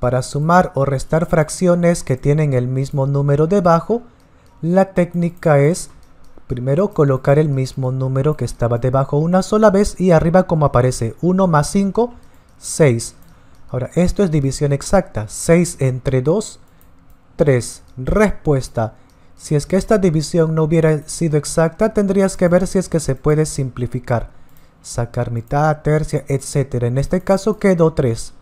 para sumar o restar fracciones que tienen el mismo número debajo, la técnica es primero colocar el mismo número que estaba debajo una sola vez y arriba como aparece 1 más 5, 6. Ahora, esto es división exacta. 6 entre 2, 3. Respuesta. Si es que esta división no hubiera sido exacta, tendrías que ver si es que se puede simplificar. Sacar mitad, tercia, etc. En este caso quedó 3.